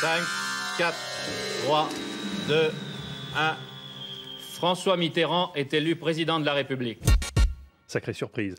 5, 4, 3, 2, 1. François Mitterrand est élu président de la République. Sacrée surprise.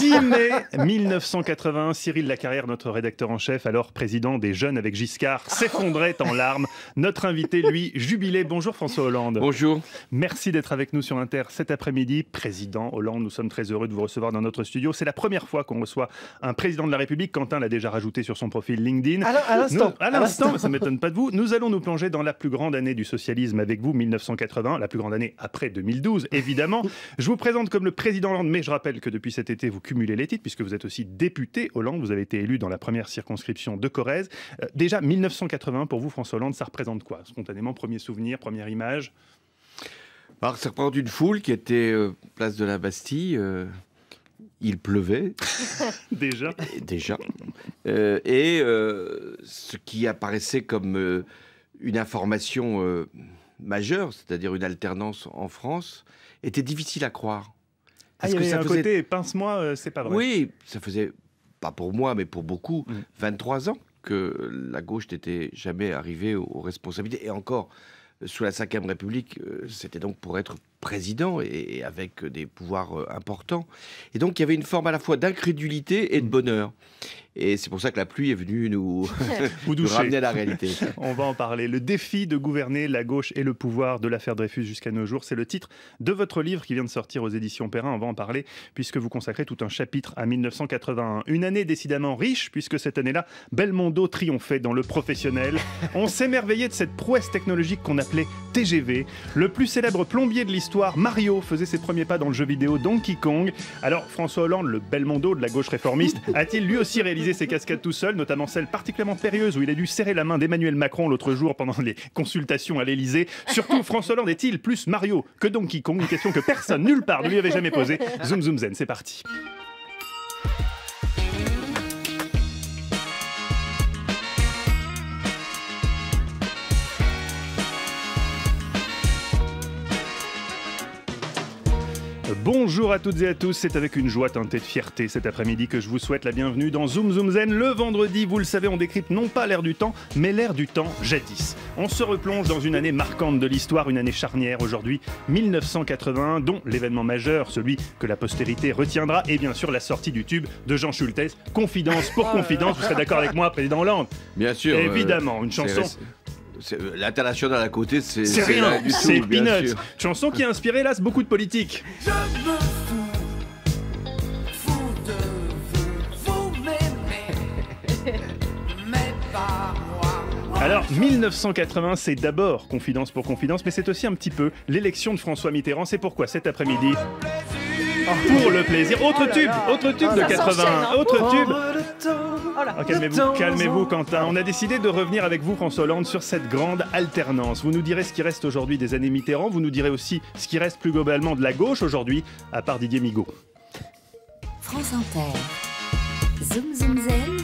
10 mai 1981, Cyril Lacarrière, notre rédacteur en chef, alors président des Jeunes avec Giscard, ah. s'effondrait en larmes. Notre invité, lui, jubilé. Bonjour François Hollande. Bonjour. Merci d'être avec nous sur Inter cet après-midi. Président Hollande, nous sommes très heureux de vous recevoir dans notre studio. C'est la première fois qu'on reçoit un président de la République. Quentin l'a déjà rajouté sur son profil LinkedIn. À l'instant. À l'instant, ça ne m'étonne pas de vous. Nous allons nous plonger dans la plus grande année du socialisme avec vous, 1980, la plus grande année après 2012, évidemment. Je vous présente comme le président Hollande, mais je rappelle que depuis cet été, vous cumulez les titres, puisque vous êtes aussi député Hollande. Vous avez été élu dans la première circonscription de Corrèze. Euh, déjà, 1980, pour vous, François Hollande, ça représente quoi Spontanément, premier souvenir, première image ça représente une foule qui était euh, place de la Bastille. Euh, il pleuvait. déjà. Déjà. et ce qui apparaissait comme une information majeure, c'est-à-dire une alternance en France, était difficile à croire. Ah, est que un côté pince-moi, euh, c'est pas vrai. Oui, ça faisait, pas pour moi, mais pour beaucoup, 23 ans que la gauche n'était jamais arrivée aux responsabilités. Et encore, sous la Ve République, euh, c'était donc pour être président et avec des pouvoirs euh, importants. Et donc il y avait une forme à la fois d'incrédulité et de bonheur. Et c'est pour ça que la pluie est venue nous, ramener à la réalité. On va en parler. Le défi de gouverner la gauche et le pouvoir de l'affaire Dreyfus jusqu'à nos jours, c'est le titre de votre livre qui vient de sortir aux éditions Perrin. On va en parler puisque vous consacrez tout un chapitre à 1981. Une année décidément riche puisque cette année-là, Belmondo triomphait dans le professionnel. On s'émerveillait de cette prouesse technologique qu'on appelait TGV. Le plus célèbre plombier de l'histoire, Mario, faisait ses premiers pas dans le jeu vidéo Donkey Kong. Alors François Hollande, le Belmondo de la gauche réformiste, a-t-il lui aussi réalisé ses cascades tout seul, notamment celle particulièrement périlleuse où il a dû serrer la main d'Emmanuel Macron l'autre jour pendant les consultations à l'Elysée. Surtout, François Hollande est-il plus Mario que Donkey Kong Une question que personne, nulle part, ne lui avait jamais posée. Zoom Zoom Zen, c'est parti. Bonjour à toutes et à tous, c'est avec une joie teintée de fierté cet après-midi que je vous souhaite la bienvenue dans Zoom Zoom Zen. Le vendredi, vous le savez, on décrypte non pas l'ère du temps, mais l'ère du temps jadis. On se replonge dans une année marquante de l'histoire, une année charnière aujourd'hui, 1981, dont l'événement majeur, celui que la postérité retiendra, est bien sûr la sortie du tube de Jean Schultes, Confidence pour ah. Confidence, vous serez d'accord avec moi, Président Hollande Bien sûr. Évidemment, euh, une chanson euh, l'international à côté, c'est rien, c'est Peanuts. Chanson qui a inspiré, hélas, beaucoup de politiques. Alors, 1980, c'est d'abord confidence pour confidence, mais c'est aussi un petit peu l'élection de François Mitterrand. C'est pourquoi cet après-midi pour le plaisir. Autre oh tube, autre tube oh, de 80, hein. autre tube. Oh, calmez-vous, calmez-vous, Quentin. On a décidé de revenir avec vous, François Hollande, sur cette grande alternance. Vous nous direz ce qui reste aujourd'hui des années Mitterrand. Vous nous direz aussi ce qui reste plus globalement de la gauche aujourd'hui, à part Didier Migaud. France Inter. Zoom Zoom Zen.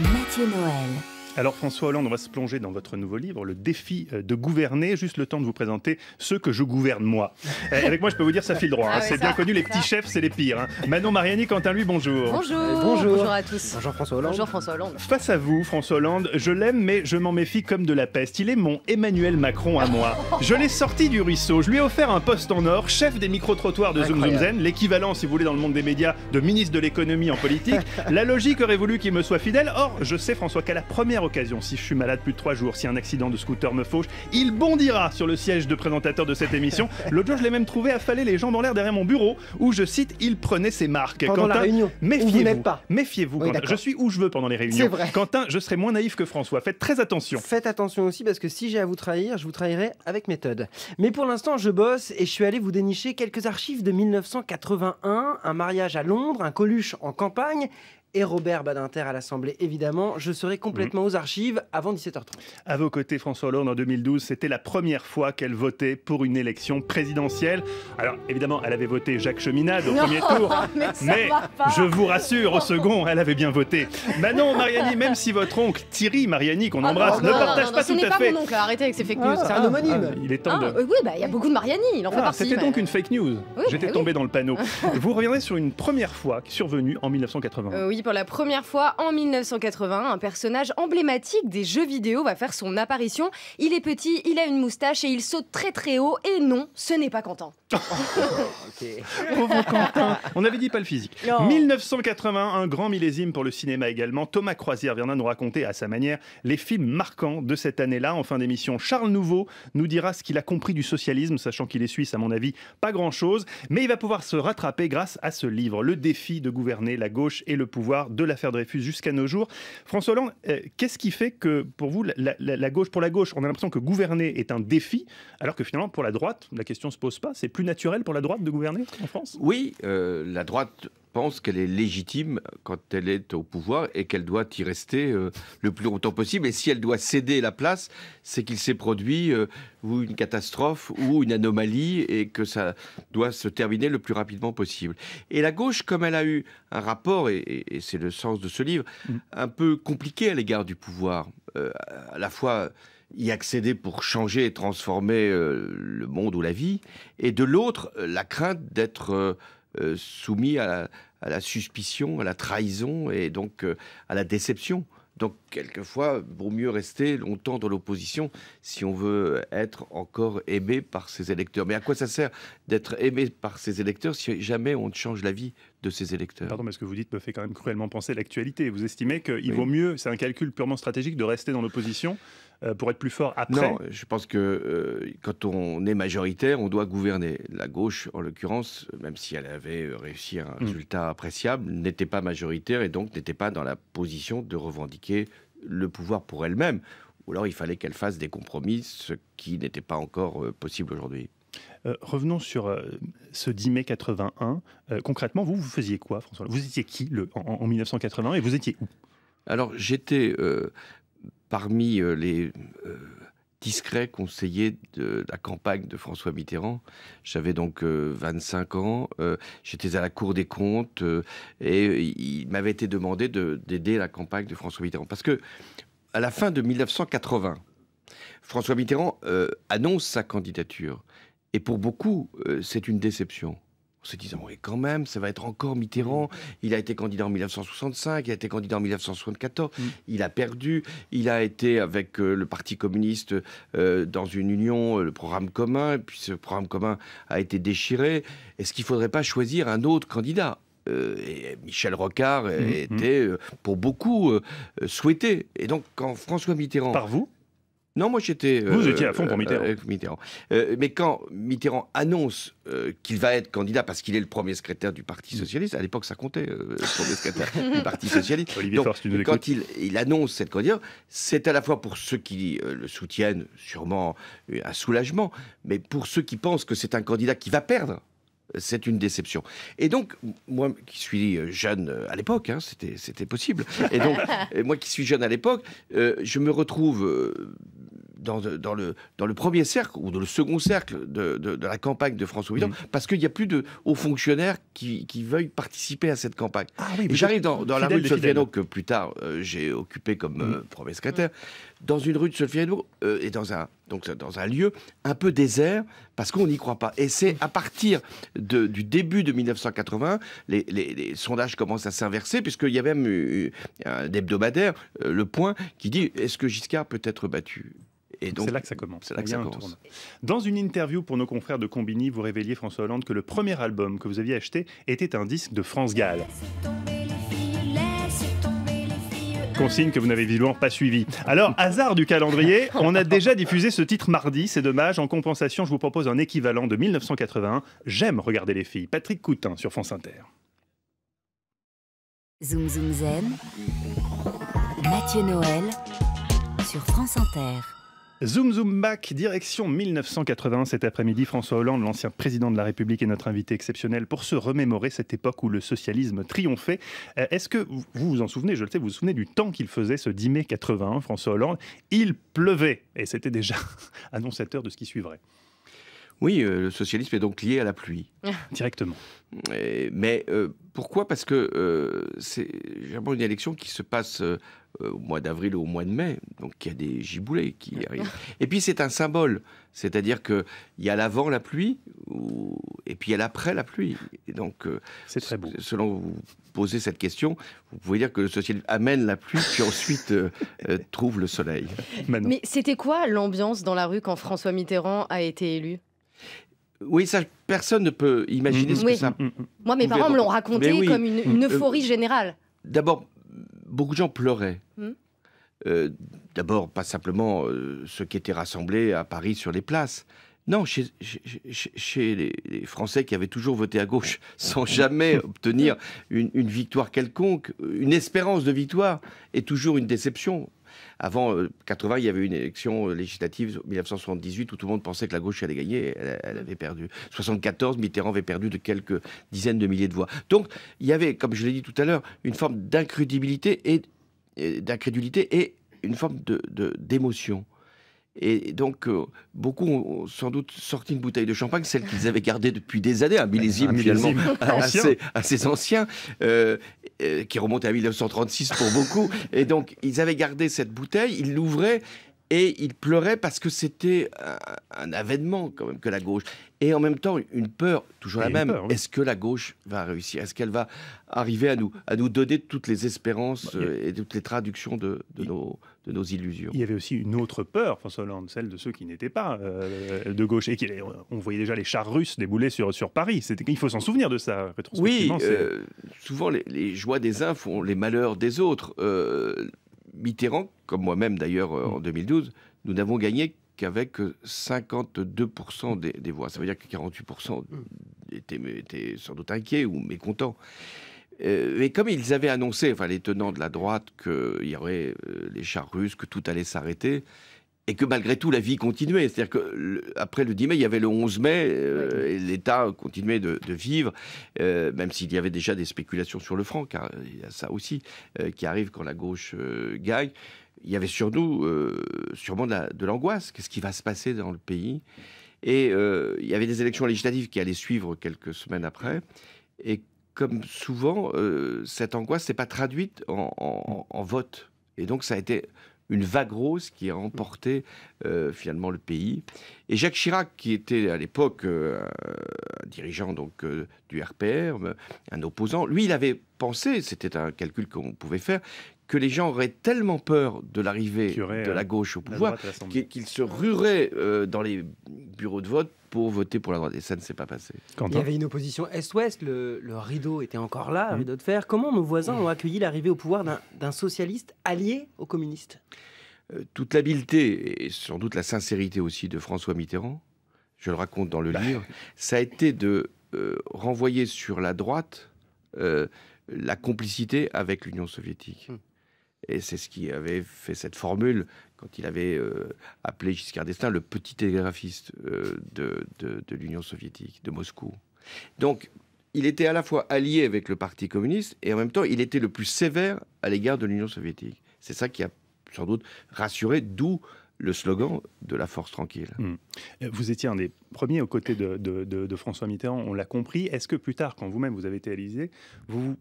Mathieu Noël. Alors François Hollande, on va se plonger dans votre nouveau livre, Le défi euh, de gouverner. Juste le temps de vous présenter ceux que je gouverne moi. Euh, avec moi, je peux vous dire, ça file droit. Ah hein. c'est bien connu, les petits chefs, c'est les pires. Hein. Manon Mariani, Quentin lui, bonjour. Euh, bonjour. bonjour. à tous. Bonjour François Hollande. Bonjour François Hollande. Face à vous, François Hollande, je l'aime, mais je m'en méfie comme de la peste. Il est mon Emmanuel Macron à moi. Je l'ai sorti du ruisseau. Je lui ai offert un poste en or, chef des micro-trottoirs de Zoom Zoom Zen, l'équivalent, si vous voulez, dans le monde des médias, de ministre de l'économie en politique. La logique aurait voulu qu'il me soit fidèle. Or, je sais, François, qu'à la première occasion, si je suis malade plus de trois jours, si un accident de scooter me fauche, il bondira sur le siège de présentateur de cette émission. L'autre jour, je l'ai même trouvé affalé les jambes en l'air derrière mon bureau, où je cite, il prenait ses marques. Pendant la réunion, méfiez-vous. Méfiez-vous. je suis où je veux pendant les réunions. Vrai. Quentin, je serai moins naïf que François. Faites très attention. Faites attention aussi parce que si j'ai à vous trahir, je vous trahirai avec méthode. Mais pour l'instant, je bosse et je suis allé vous dénicher quelques archives de 1981, un mariage à Londres, un Coluche en campagne et Robert Badinter à l'Assemblée, évidemment. Je serai complètement mm. aux archives avant 17h30. À vos côtés, François Hollande, en 2012, c'était la première fois qu'elle votait pour une élection présidentielle. Alors, évidemment, elle avait voté Jacques Cheminade au premier tour. Mais, je vous rassure, au second, elle avait bien voté. non, Mariani, même si votre oncle Thierry Mariani, qu'on ah embrasse, ne partage pas tout à pas Mon oncle, arrêtez avec ces fake news. Ah, c'est un ah, homonyme. il est temps de... Oui, bah, il y a beaucoup de Mariani, il en fait partie. C'était donc une fake news. J'étais tombé dans le panneau. vous reviendrez sur une première fois survenue en 1980 pour la première fois en 1980, un personnage emblématique des jeux vidéo va faire son apparition. Il est petit, il a une moustache et il saute très très haut. Et non, ce n'est pas Quentin. Pauvre Quentin. On n'avait dit pas le physique. 1981 1980, un grand millésime pour le cinéma également. Thomas Croisière viendra nous raconter à sa manière les films marquants de cette année-là. En fin d'émission, Charles Nouveau nous dira ce qu'il a compris du socialisme, sachant qu'il est suisse, à mon avis, pas grand-chose. Mais il va pouvoir se rattraper grâce à ce livre, Le défi de gouverner la gauche et le pouvoir de l'affaire Dreyfus jusqu'à nos jours. François Hollande, euh, qu'est-ce qui fait que pour vous, la, gauche, pour la gauche, on a l'impression que gouverner est un défi, alors que finalement pour la droite, la question se pose pas. C'est plus naturel pour la droite de gouverner en France Oui, euh, la droite pense qu'elle est légitime quand elle est au pouvoir et qu'elle doit y rester euh, le plus longtemps possible. Et si elle doit céder la place, c'est qu'il s'est produit euh, une catastrophe ou une anomalie et que ça doit se terminer le plus rapidement possible. Et la gauche, comme elle a eu un rapport, et, c'est le sens de ce livre, mmh. un peu compliqué à l'égard du pouvoir, euh, à la fois y accéder pour changer et transformer le monde ou la vie, et de l'autre, la crainte d'être euh, soumis à la, suspicion, à la trahison et donc euh, à la déception. Donc, quelquefois, vaut mieux rester longtemps dans l'opposition si on veut être encore aimé par ses électeurs. Mais à quoi ça sert d'être aimé par ses électeurs si jamais on ne change la vie de ses électeurs Pardon, mais ce que vous dites me fait quand même cruellement penser à l'actualité. Vous estimez qu'il vaut mieux, c'est un calcul purement stratégique, de rester dans l'opposition euh, pour être plus fort après Non, je pense que euh, quand on est majoritaire, on doit gouverner. La gauche, en l'occurrence, même si elle avait euh, réussi un mm. résultat appréciable, n'était pas majoritaire et donc n'était pas dans la position de revendiquer le pouvoir pour elle-même. Ou alors il fallait qu'elle fasse des compromis, ce qui n'était pas encore possible aujourd'hui. revenons sur ce 10 mai 81. concrètement, vous, vous faisiez quoi, François Vous étiez qui en, en et vous étiez où Alors, j'étais parmi euh, les euh, discrets conseillers de la campagne de François Mitterrand. J'avais donc 25 euh, ans, j'étais à la Cour des comptes et il m'avait été demandé d'aider la campagne de François Mitterrand. Parce que à la fin de 1980, François Mitterrand annonce sa candidature. Et pour beaucoup, c'est une déception se disant, oui, quand même, ça va être encore Mitterrand. Mm. Il a été candidat en 1965, il a été candidat en 1974, mm. il a perdu, il a été avec euh, le Parti communiste euh, dans une union, euh, le programme commun, et puis ce programme commun a été déchiré. Est-ce qu'il ne faudrait pas choisir un autre candidat et Michel Rocard mm, était, pour beaucoup, souhaité. Et donc, quand François Mitterrand... Par vous non, moi j'étais. Vous euh, étiez à fond pour euh, Mitterrand. Euh, mais quand Mitterrand annonce qu'il va être candidat parce qu'il est le premier secrétaire du Parti mm. Socialiste, à l'époque ça comptait, le premier secrétaire du Parti Socialiste. Donc, quand il, il, annonce cette candidature, c'est à la fois pour ceux qui le soutiennent, sûrement un soulagement, mais pour ceux qui pensent que c'est un candidat qui va perdre c'est une déception. Et donc, moi qui suis jeune à l'époque, c'était possible, et donc, moi qui suis jeune à l'époque, je me retrouve euh, dans, le, dans le premier cercle ou dans le second cercle de, de, la campagne de François Mitterrand, parce qu'il n'y a plus de hauts fonctionnaires qui, qui veuillent participer à cette campagne. Ah et j'arrive dans, dans la rue de Solfiano, que plus tard euh, j'ai occupé comme euh, mm. premier secrétaire, dans une rue de Solfiano euh, et dans un, donc, dans un lieu un peu désert, parce qu'on n'y croit pas. Et c'est à partir de, du début de 1980, les, les, sondages commencent à s'inverser, puisqu'il y avait même eu, un hebdomadaire, Le Point, qui dit est-ce que Giscard peut être battu c'est là que ça commence. Dans une interview pour nos confrères de Combini, vous révéliez, François Hollande, que le premier album que vous aviez acheté était un disque de France Gall. Consigne que vous n'avez visiblement pas suivi. Alors, hasard du calendrier, on a déjà diffusé ce titre mardi, c'est dommage. En compensation, je vous propose un équivalent de 1981. J'aime regarder les filles. Patrick Coutin sur France Inter. Zoom Zoom Zen. Mathieu Noël sur France Inter. Zoom Zoom Back, direction 1981 cet après-midi. François Hollande, l'ancien président de la République, est notre invité exceptionnel pour se remémorer cette époque où le socialisme triomphait. Euh, est-ce que vous vous en souvenez, je le sais, vous vous souvenez du temps qu'il faisait ce 10 mai 81, François Hollande Il pleuvait et c'était déjà annonciateur de ce qui suivrait. Oui, euh, le socialisme est donc lié à la pluie. Directement. mais euh, pourquoi Parce que euh, c'est vraiment une élection qui se passe au mois d'avril ou au mois de mai, donc il y a des giboulets qui arrivent. Et puis c'est un symbole, c'est-à-dire qu'il y a l'avant la pluie, et puis il y a l'après la pluie. Et donc, c'est très beau. Selon vous posez cette question, vous pouvez dire que le socialisme amène la pluie, puis ensuite trouve le soleil. Mais c'était quoi l'ambiance dans la rue quand François Mitterrand a été élu oui, ça, personne ne peut imaginer mm, ce que ça. Mm, mm. Moi, mes parents me l'ont raconté comme une, euphorie euh, générale. D'abord, beaucoup de gens pleuraient. Euh, d'abord, pas simplement euh, ceux qui étaient rassemblés à Paris sur les places. Non, chez, les, Français qui avaient toujours voté à gauche sans jamais obtenir une victoire quelconque, une espérance de victoire est toujours une déception avant 80, euh, il y avait une élection euh, législative en 1978 où tout le monde pensait que la gauche allait gagner. Elle, avait perdu. 74, Mitterrand avait perdu de quelques dizaines de milliers de voix. Donc, il y avait, comme je l'ai dit tout à l'heure, une forme d'incrédulité et, d'incrédulité et une forme d'émotion. Et donc, euh, beaucoup ont sans doute sorti une bouteille de champagne, celle qu'ils avaient gardée depuis des années, un millésime, finalement assez, anciens, ancien, euh, qui remonte à 1936 pour beaucoup. Et donc, ils avaient gardé cette bouteille, ils l'ouvraient, et il pleurait parce que c'était euh, un, avènement quand même que la gauche. Et en même temps, une peur, toujours la même. Est-ce que la gauche va réussir Est-ce qu'elle va arriver à nous, à nous donner toutes les espérances bah, euh, et toutes les traductions de, nos, de nos illusions Il y avait aussi une autre peur, François Hollande, celle de ceux qui n'étaient pas euh, de gauche. Et qui, on voyait déjà les chars russes débouler sur, sur Paris. Il faut s'en souvenir de ça, rétrospectivement. Oui, souvent les, joies des uns font les malheurs des autres. Mitterrand, comme moi-même d'ailleurs euh, en 2012, mm. nous n'avons gagné qu'avec 52% euh, des, voix. Ça veut dire que 48% mm. étaient, sans doute inquiets ou mécontents. Euh, mais comme ils avaient annoncé, enfin les tenants de la droite, qu'il y aurait les chars russes, que tout allait s'arrêter, et que malgré tout, la vie continuait. C'est-à-dire qu'après le 10 mai, il y avait le 11 mai, euh, et l'État continuait de, vivre, euh, même s'il y avait déjà des spéculations sur le franc, car il y a ça aussi euh, qui arrive quand la gauche gagne. Il y avait sur nous sûrement de l'angoisse. Qu'est-ce qui va se passer dans le pays Et il y avait des élections législatives qui allaient suivre quelques semaines après. Et comme souvent, cette angoisse n'est pas traduite en vote. Et donc ça a été une vague rose qui a emporté euh, finalement le pays. Et Jacques Chirac, qui était à l'époque euh, un dirigeant donc euh, du RPR, un opposant, lui, il avait c'était un calcul qu'on pouvait faire, que les gens auraient tellement peur de l'arrivée de la euh, gauche au pouvoir qu'ils se rueraient euh, dans les bureaux de vote pour voter pour la droite. Et ça ne s'est pas passé. Il y avait une opposition Est-Ouest, le, rideau était encore là, le mm. rideau de fer. Comment nos voisins ont accueilli l'arrivée au pouvoir d'un socialiste allié aux communistes euh, Toute l'habileté et sans doute la sincérité aussi de François Mitterrand, je le raconte dans le bah. livre, ça a été de renvoyer sur la droite la complicité avec l'Union soviétique. Hmm. Et c'est ce qui avait fait cette formule quand il avait euh, appelé Giscard d'Estaing le petit télégraphiste euh, de, l'Union soviétique, de Moscou. Donc, il était à la fois allié avec le Parti communiste et en même temps, il était le plus sévère à l'égard de l'Union soviétique. C'est ça qui a sans doute rassuré, d'où le slogan de la force tranquille. Hmm. Euh, vous étiez un des premiers aux côtés de, de, François Mitterrand, on l'a compris. Est-ce que plus tard, quand vous-même vous avez été vous vous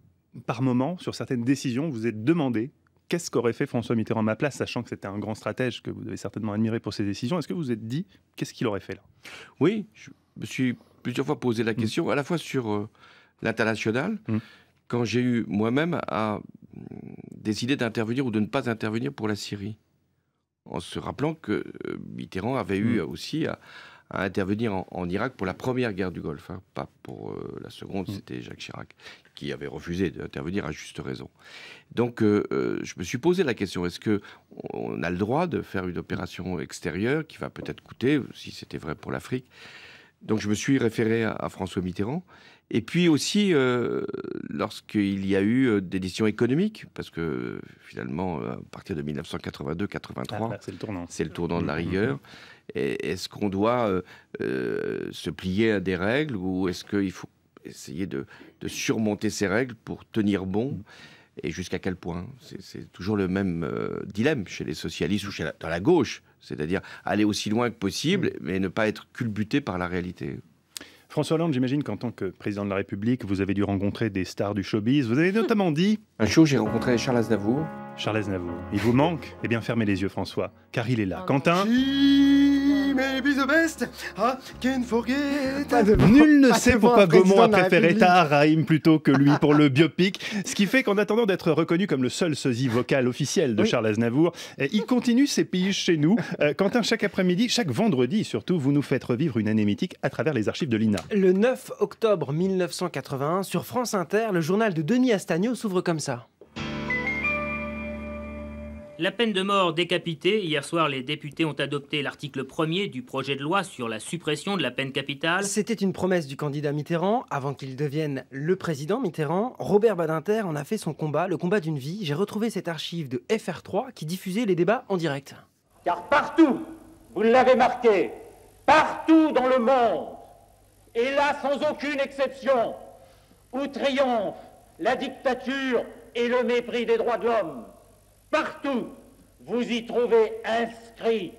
par moment, sur certaines décisions, vous êtes demandé qu'est-ce qu'aurait fait François Mitterrand à ma place, sachant que c'était un grand stratège que vous devez certainement admirer pour ses décisions. Est-ce que vous vous êtes dit qu'est-ce qu'il aurait fait là Oui, je me suis plusieurs fois posé la mmh. question, à la fois sur euh, l'international, mmh. quand j'ai eu moi-même à mmh, décider d'intervenir ou de ne pas intervenir pour la Syrie, en se rappelant que euh, Mitterrand avait eu aussi à, à intervenir en, Irak pour la première guerre du Golfe, hein. pas pour euh, la seconde, mm. c'était Jacques Chirac qui avait refusé d'intervenir à juste raison. Donc euh, euh, je me suis posé la question, est-ce que on a le droit de faire une opération extérieure qui va peut-être coûter, si c'était vrai pour l'Afrique Donc je me suis référé à, François Mitterrand. Et puis aussi, lorsqu'il y a eu des décisions économiques, parce que finalement, à partir de 1982-83, ah, c'est le tournant, c'est le tournant de la mm, mm, rigueur. Est-ce qu'on doit euh, euh, se plier à des règles ou est-ce qu'il faut essayer de, surmonter ces règles pour tenir bon et jusqu'à quel point C'est toujours le même euh, dilemme chez les socialistes ou chez dans la gauche, c'est-à-dire aller aussi loin que possible, mm. mais ne pas être culbuté par la réalité. François Hollande, j'imagine qu'en tant que président de la République, vous avez dû rencontrer des stars du showbiz. Vous avez notamment dit... Un jour, j'ai rencontré Charles Aznavour, Charles Aznavour. Il vous manque Eh bien, fermez les yeux, François, car il est là. Ah, Quentin the best, ah, Nul ne sait pourquoi Gaumont a préféré Tahar plutôt que lui pour le biopic, ce qui fait qu'en attendant d'être reconnu comme le seul sosie vocal officiel de Charles Aznavour, eh, il continue ses piges chez nous. Euh, Quentin, chaque après-midi, chaque vendredi surtout, vous nous faites revivre une année mythique à travers les archives de l'INA. Le 9 octobre 1981, sur France Inter, le journal de Denis Astagneau s'ouvre comme ça. La peine de mort décapitée, hier soir les députés ont adopté l'article 1er du projet de loi sur la suppression de la peine capitale. C'était une promesse du candidat Mitterrand avant qu'il devienne le président Mitterrand. Robert Badinter en a fait son combat, le combat d'une vie. J'ai retrouvé cette archive de FR3 qui diffusait les débats en direct. Car partout, vous l'avez marqué, partout dans le monde, et là sans aucune exception, où triomphe la dictature et le mépris des droits de l'homme, Partout, vous y trouvez inscrit,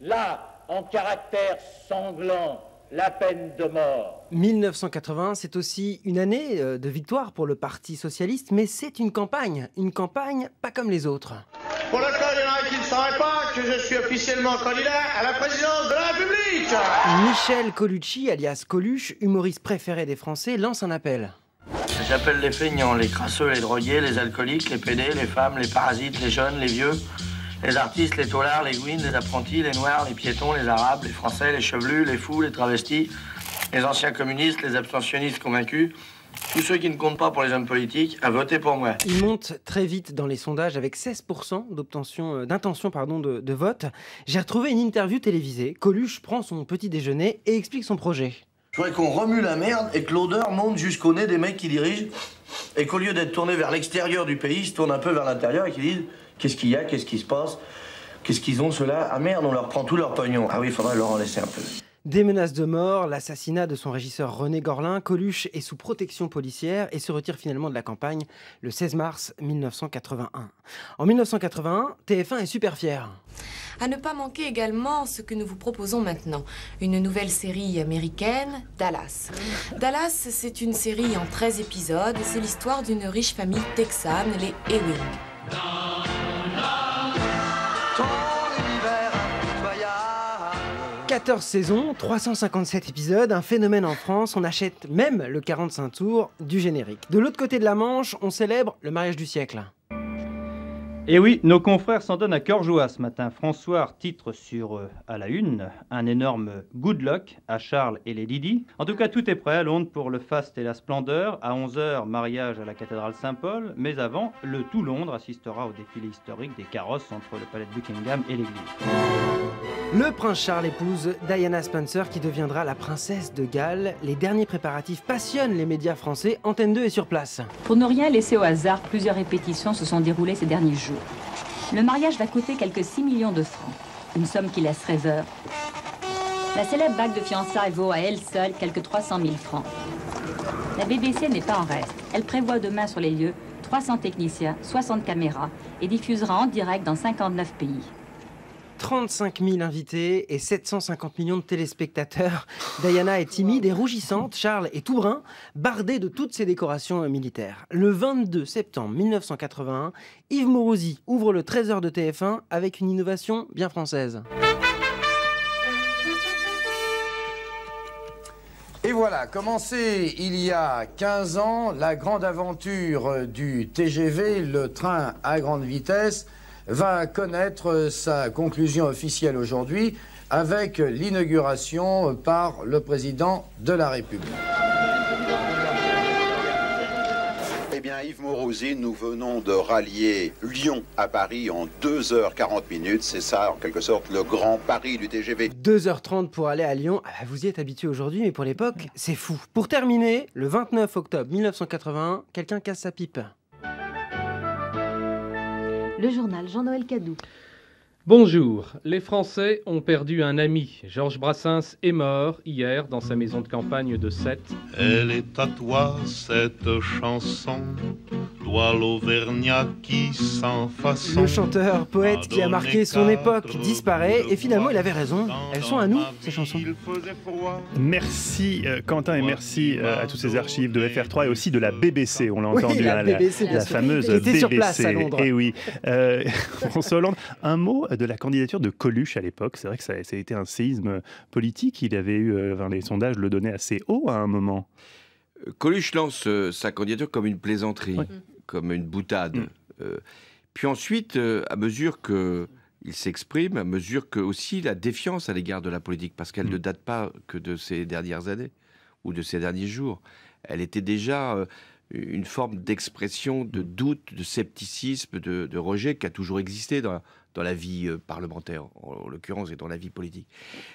là, en caractère sanglant, la peine de mort. 1980, c'est aussi une année euh, de victoire pour le Parti socialiste, mais c'est une campagne, une campagne pas comme les autres. Pour le cas, qui ne sauraient pas que je suis officiellement candidat à la présidence de la République. Michel Colucci, alias Coluche, humoriste préféré des Français, lance un appel. J'appelle les feignants, les crasseux, les drogués, les alcooliques, les pédés, les femmes, les parasites, les jeunes, les vieux, les artistes, les taulards, les gouines, les apprentis, les noirs, les piétons, les arabes, les français, les chevelus, les fous, les travestis, les anciens communistes, les abstentionnistes convaincus, tous ceux qui ne comptent pas pour les hommes politiques, à voter pour moi. Il monte très vite dans les sondages avec 16% euh, d'intention de vote. J'ai retrouvé une interview télévisée. Coluche prend son petit déjeuner et explique son projet. Je qu'on remue la merde et que l'odeur monte jusqu'au nez des mecs qui dirigent et qu'au lieu d'être tourné vers l'extérieur du pays, ils se tournent un peu vers l'intérieur et qu'ils disent qu'est-ce qu'il y a, qu'est-ce qui se passe, qu'est-ce qu'ils ont ceux-là. Ah merde, on leur prend tout leur pognon. Ah oui, il faudrait leur en laisser un peu. Des menaces de mort, l'assassinat de son régisseur René Gorlin, Coluche est sous protection policière et se retire finalement de la campagne le 16 mars 1981. En 1981, TF1 est super fier. À ne pas manquer également ce que nous vous proposons maintenant, une nouvelle série américaine, Dallas. Dallas, c'est une série en 13 épisodes, c'est l'histoire d'une riche famille texane, les Ewing. « 14 saisons, 357 épisodes, un phénomène en France, on achète même le 45 tours du générique. De l'autre côté de la Manche, on célèbre le mariage du siècle. Et eh oui, nos confrères s'en donnent à cœur joie ce matin. François titre sur euh, à la une un énorme good luck à Charles et les Didi. En tout cas, tout est prêt à Londres pour le faste et la splendeur. À 11h, mariage à la cathédrale Saint-Paul. Mais avant, le tout Londres assistera au défilé historique des carrosses entre le palais de Buckingham et l'église. Le prince Charles épouse Diana Spencer qui deviendra la princesse de Galles. Les derniers préparatifs passionnent les médias français. Antenne 2 est sur place. Pour ne rien laisser au hasard, plusieurs répétitions se sont déroulées ces derniers jours. Le mariage va coûter quelques 6 millions de francs, une somme qui laisse rêveur. La célèbre bague de fiançailles vaut à elle seule quelques 300 000 francs. La BBC n'est pas en reste. Elle prévoit demain sur les lieux 300 techniciens, 60 caméras et diffusera en direct dans 59 pays. 35 000 invités et 750 millions de téléspectateurs. Diana est timide et rougissante, Charles est tout brun, bardé de toutes ses décorations militaires. Le 22 septembre 1981, Yves Morosi ouvre le trésor de TF1 avec une innovation bien française. Et voilà, commencé il y a 15 ans, la grande aventure du TGV, le train à grande vitesse va connaître euh, sa conclusion officielle aujourd'hui avec l'inauguration euh, par le président de la République. Eh bien, Yves Morosi, nous venons de rallier Lyon à Paris en 2h40 minutes. C'est ça, en quelque sorte, le grand pari du TGV. 2h30 pour aller à Lyon. Ah, vous y êtes habitué aujourd'hui, mais pour l'époque, c'est fou. Pour terminer, le 29 octobre 1981, quelqu'un casse sa pipe. Le journal Jean-Noël Cadou. Bonjour, les Français ont perdu un ami. Georges Brassens est mort hier dans sa maison de campagne de Sète. Elle est à toi cette chanson, toi l'Auvergnat qui s'en façon. Le chanteur, poète qui a marqué son époque disparaît et finalement il avait raison. Elles sont à nous ces chansons. Merci euh, Quentin et merci euh, à tous ces archives de FR3 et aussi de la BBC. On l'a entendu la, BBC, hein, la, la fameuse BBC. Et eh oui, euh, François Hollande, un mot euh, de la candidature de Coluche à l'époque. C'est vrai que ça, a été un séisme politique. Il avait eu, euh, enfin, les sondages le donnaient assez haut à un moment. Euh, Coluche lance sa candidature comme une plaisanterie, mm. comme une boutade. Mm. puis ensuite, à mesure que il s'exprime, à mesure que aussi la défiance à l'égard de la politique, parce qu'elle mm. ne date pas que de ces dernières années ou de ces derniers jours. Elle était déjà une forme d'expression de doute, de scepticisme, de, de rejet qui a toujours existé dans dans la vie euh, parlementaire, en, l'occurrence, et dans la vie politique.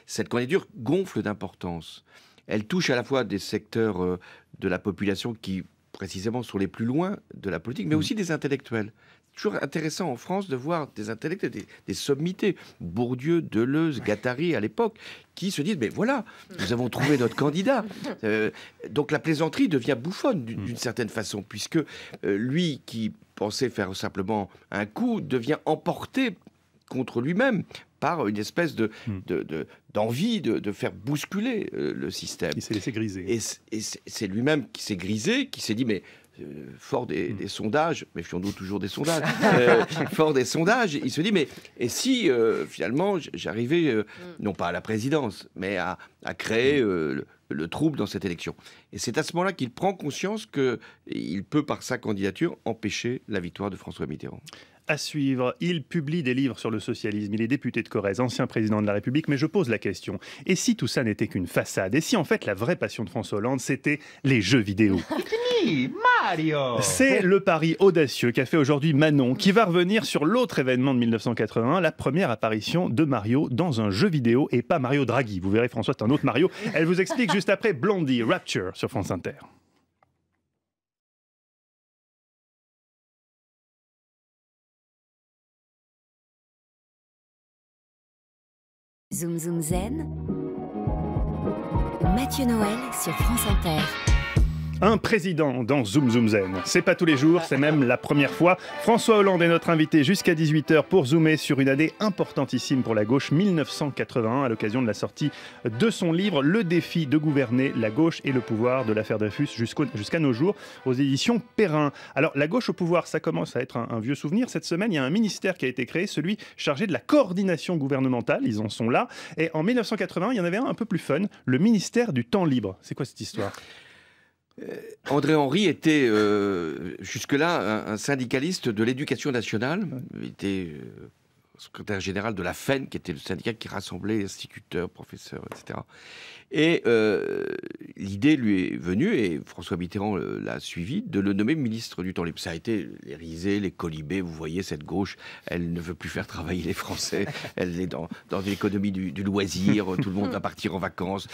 Cette candidature gonfle d'importance. Elle touche à la fois des secteurs euh, de la population qui, précisément, sont les plus loin de la politique, mais mm. aussi des intellectuels toujours intéressant en France de voir des intellectuels, des, sommités, Bourdieu, Deleuze, Gattari à l'époque, qui se disent Mais voilà, nous avons trouvé notre candidat. Euh, donc la plaisanterie devient bouffonne d'une mm. certaine façon, puisque lui qui pensait faire simplement un coup devient emporté contre lui-même par une espèce de, hmm. d'envie de, faire bousculer euh, le système. Il s'est laissé griser. Et, c'est lui-même qui s'est grisé, qui s'est dit mais euh, fort des, hmm. des sondages, méfions-nous toujours des sondages, euh, fort des sondages, il se dit mais et si finalement j'arrivais hmm. non pas à la présidence, mais à, à créer le, le trouble dans cette élection. Et c'est à ce moment-là qu'il prend conscience qu'il peut, par sa candidature, empêcher la victoire de François Mitterrand à suivre. Il publie des livres sur le socialisme. Il est député de Corrèze, ancien président de la République. Mais je pose la question et si tout ça n'était qu'une façade Et si en fait la vraie passion de François Hollande, c'était les jeux vidéo C'est le pari audacieux qu'a fait aujourd'hui Manon, qui va revenir sur l'autre événement de 1981, la première apparition de Mario dans un jeu vidéo et pas Mario Draghi. Vous verrez, François, c'est un autre Mario. Elle vous explique juste après Blondie Rapture sur France Inter. Zoom Zoom Zen, Mathieu Noël sur France Inter. Un président dans Zoom Zoom Zen. C'est pas tous les jours, c'est même la première fois. François Hollande est notre invité jusqu'à 18h pour zoomer sur une année importantissime pour la gauche, 1981, à l'occasion de la sortie de son livre Le défi de gouverner la gauche et le pouvoir de l'affaire Dreyfus jusqu'à nos jours, aux éditions Perrin. Alors, la gauche au pouvoir, ça commence à être un, un vieux souvenir. Cette semaine, il y a un ministère qui a été créé, celui chargé de la coordination gouvernementale. Ils en sont là. Et en 1981, il y en avait un un peu plus fun, le ministère du temps libre. C'est quoi cette histoire euh, André Henry était euh, jusque-là un, syndicaliste de l'éducation nationale. Euh, secrétaire général de la FEN, qui était le syndicat qui rassemblait instituteurs, professeurs, etc. Et euh, l'idée lui est venue, et François Mitterrand euh, l'a suivi, de le nommer ministre du temps libre. Ça a été les risées, les colibés, vous voyez, cette gauche, elle ne veut plus faire travailler les Français, elle est dans, dans l'économie du, du, loisir, euh, tout le monde va partir en vacances.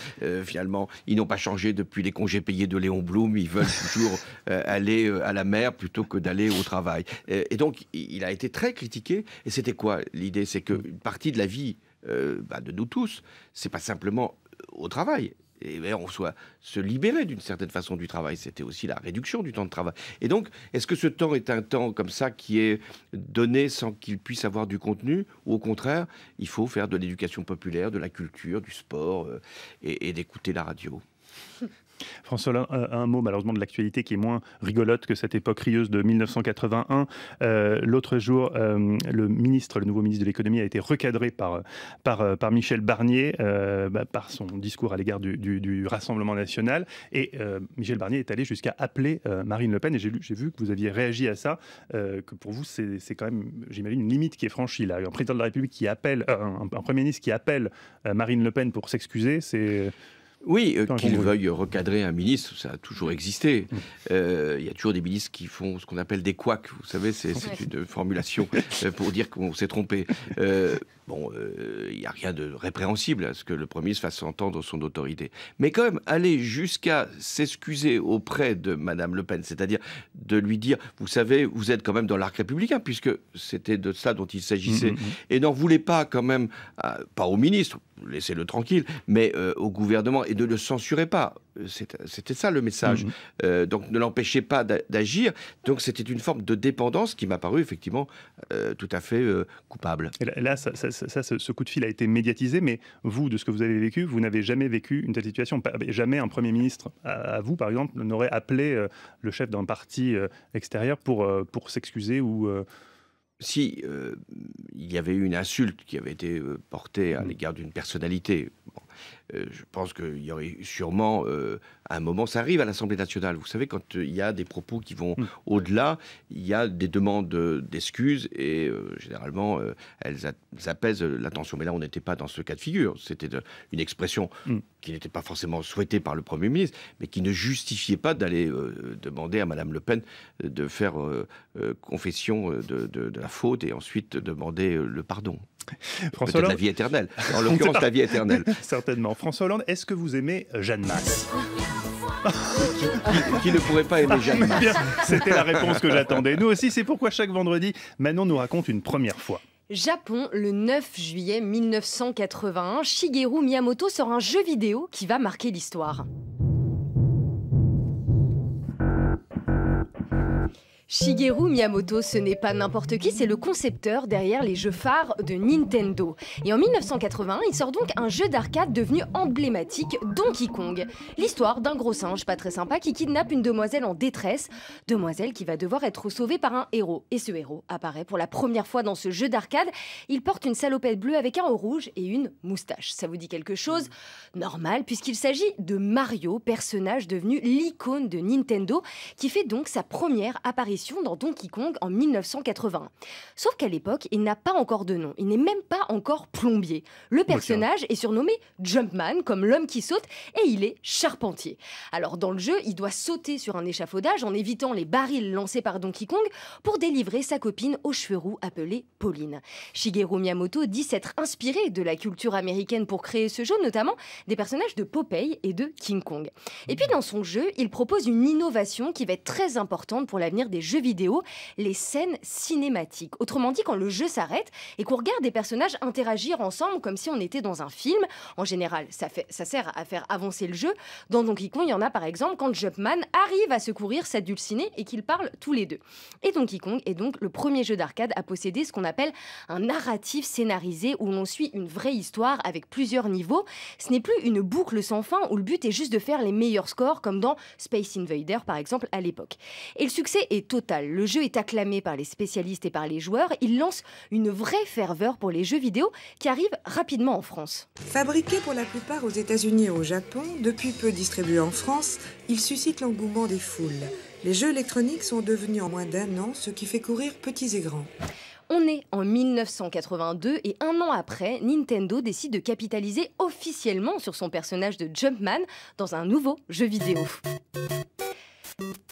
finalement, ils n'ont pas changé depuis les congés payés de Léon Blum, ils veulent toujours aller à la mer plutôt que d'aller au travail. Et, et donc, il a été très critiqué, et c'était quoi L'idée, c'est qu'une mm. partie de la vie euh, bah, de nous tous, c'est pas simplement euh, au travail. Et eh bien, on soit se libérer d'une certaine façon du travail. C'était aussi la réduction du temps de travail. Et donc, est-ce que ce temps est un temps comme ça qui est donné sans qu'il puisse avoir du contenu Ou au contraire, il faut faire de l'éducation populaire, de la culture, du sport euh, et d'écouter la radio François, un, mot malheureusement de l'actualité qui est moins rigolote que cette époque rieuse de 1981. Euh, l'autre jour, euh, le nouveau ministre de l'économie, a été recadré par, euh, Michel Barnier, bah, par son discours à l'égard du, Rassemblement national. Et Michel Barnier est allé jusqu'à appeler Marine Le Pen. Et j'ai vu que vous aviez réagi à ça, que pour vous, c'est quand même, j'imagine, une limite qui est franchie. Là. Un président de la République qui appelle, un, Premier ministre qui appelle Marine Le Pen pour s'excuser, c'est... Oui, euh, qu'il veuille recadrer un ministre, ça a toujours existé. Euh, il y a toujours des ministres qui font ce qu'on appelle des couacs, vous savez, c'est une formulation euh, pour dire qu'on s'est trompé. bon, il n'y a rien de répréhensible à ce que le Premier ministre fasse entendre son autorité. Mais quand même, aller jusqu'à s'excuser auprès de Madame Le Pen, c'est-à-dire de lui dire, vous savez, vous êtes quand même dans l'arc républicain, puisque c'était de ça dont il s'agissait, mm, mm, mm. et n'en voulez pas quand même, pas au ministre, laissez-le tranquille, mais euh, au gouvernement et ne le censurez pas. C'était ça le message. Mhm. Euh, donc ne l'empêchez pas d'agir. Donc c'était une forme de dépendance qui m'a paru effectivement euh, tout à fait coupable. là, ce coup de fil a été médiatisé, mais vous, de ce que vous avez vécu, vous n'avez jamais vécu une telle situation. Jamais un Premier ministre, à, vous par exemple, n'aurait appelé le chef d'un parti extérieur pour, pour s'excuser ou si euh, il y avait eu une insulte qui avait été euh, portée à mm. l'égard d'une personnalité, euh, je pense qu'il y aurait sûrement, euh, un moment, ça arrive à l'Assemblée nationale. Vous savez, quand euh, il y a des propos qui vont hmm. au-delà, il y a des demandes d'excuses et généralement, elles, apaisent l'attention. Mais là, on n'était pas dans ce cas de figure. C'était une expression hmm. qui n'était pas forcément souhaitée par le Premier ministre, mais qui ne justifiait pas d'aller demander à Madame Le Pen de faire confession de la faute et ensuite demander le pardon. François Hollande. la vie éternelle. En l'occurrence, la vie éternelle. Certainement. François Hollande, est-ce que vous aimez Jeanne Max qui, ne pourrait pas aimer Jeanne Masse C'était la réponse que j'attendais. Nous aussi, c'est pourquoi chaque vendredi, Manon nous raconte une première fois. Japon, le 9 juillet 1981, Shigeru Miyamoto sort un jeu vidéo qui va marquer l'histoire. Shigeru Miyamoto, ce n'est pas n'importe qui, c'est le concepteur derrière les jeux phares de Nintendo. Et en 1981, il sort donc un jeu d'arcade devenu emblématique, Donkey Kong. L'histoire d'un gros singe pas très sympa qui kidnappe une demoiselle en détresse, demoiselle qui va devoir être sauvée par un héros. Et ce héros apparaît pour la première fois dans ce jeu d'arcade. Il porte une salopette bleue avec un haut rouge et une moustache. Ça vous dit quelque chose Normal, puisqu'il s'agit de Mario, personnage devenu l'icône de Nintendo, qui fait donc sa première apparition dans Donkey Kong en 1980. Sauf qu'à l'époque, il n'a pas encore de nom, il n'est même pas encore plombier. Le personnage est surnommé Jumpman, comme l'homme qui saute, et il est charpentier. Alors dans le jeu, il doit sauter sur un échafaudage en évitant les barils lancés par Donkey Kong pour délivrer sa copine aux cheveux roux appelée Pauline. Shigeru Miyamoto dit s'être inspiré de la culture américaine pour créer ce jeu, notamment des personnages de Popeye et de King Kong. Et puis dans son jeu, il propose une innovation qui va être très importante pour l'avenir des jeux vidéo, les scènes cinématiques. Autrement dit, quand le jeu s'arrête et qu'on regarde des personnages interagir ensemble comme si on était dans un film, en général, ça, fait, ça sert à faire avancer le jeu. Dans Donkey Kong, il y en a par exemple quand Jumpman arrive à secourir sa dulcinée et qu'ils parlent tous les deux. Et Donkey Kong est donc le premier jeu d'arcade à posséder ce qu'on appelle un narratif scénarisé où l'on suit une vraie histoire avec plusieurs niveaux. Ce n'est plus une boucle sans fin où le but est juste de faire les meilleurs scores comme dans Space Invader par exemple à l'époque. Et le succès est le jeu est acclamé par les spécialistes et par les joueurs. Il lance une vraie ferveur pour les jeux vidéo qui arrivent rapidement en France. Fabriqué pour la plupart aux États-Unis et au Japon, depuis peu distribué en France, il suscite l'engouement des foules. Les jeux électroniques sont devenus en moins d'un an ce qui fait courir petits et grands. On est en 1982 et un an après, Nintendo décide de capitaliser officiellement sur son personnage de Jumpman dans un nouveau jeu vidéo.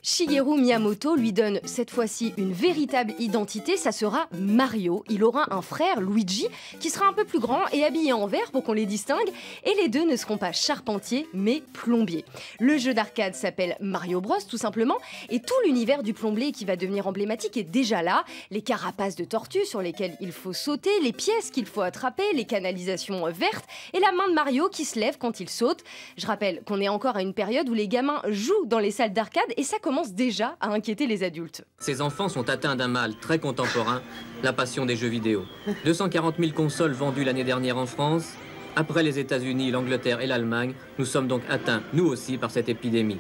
Shigeru Miyamoto lui donne cette fois-ci une véritable identité, ça sera Mario. Il aura un frère, Luigi, qui sera un peu plus grand et habillé en vert pour qu'on les distingue, et les deux ne seront pas charpentiers mais plombiers. Le jeu d'arcade s'appelle Mario Bros tout simplement, et tout l'univers du plombier qui va devenir emblématique est déjà là, les carapaces de tortues sur lesquelles il faut sauter, les pièces qu'il faut attraper, les canalisations vertes, et la main de Mario qui se lève quand il saute. Je rappelle qu'on est encore à une période où les gamins jouent dans les salles d'arcade et ça commence déjà à inquiéter les adultes. Ces enfants sont atteints d'un mal très contemporain, la passion des jeux vidéo. 240 000 consoles vendues l'année dernière en France. Après les États-Unis, l'Angleterre et l'Allemagne, nous sommes donc atteints, nous aussi, par cette épidémie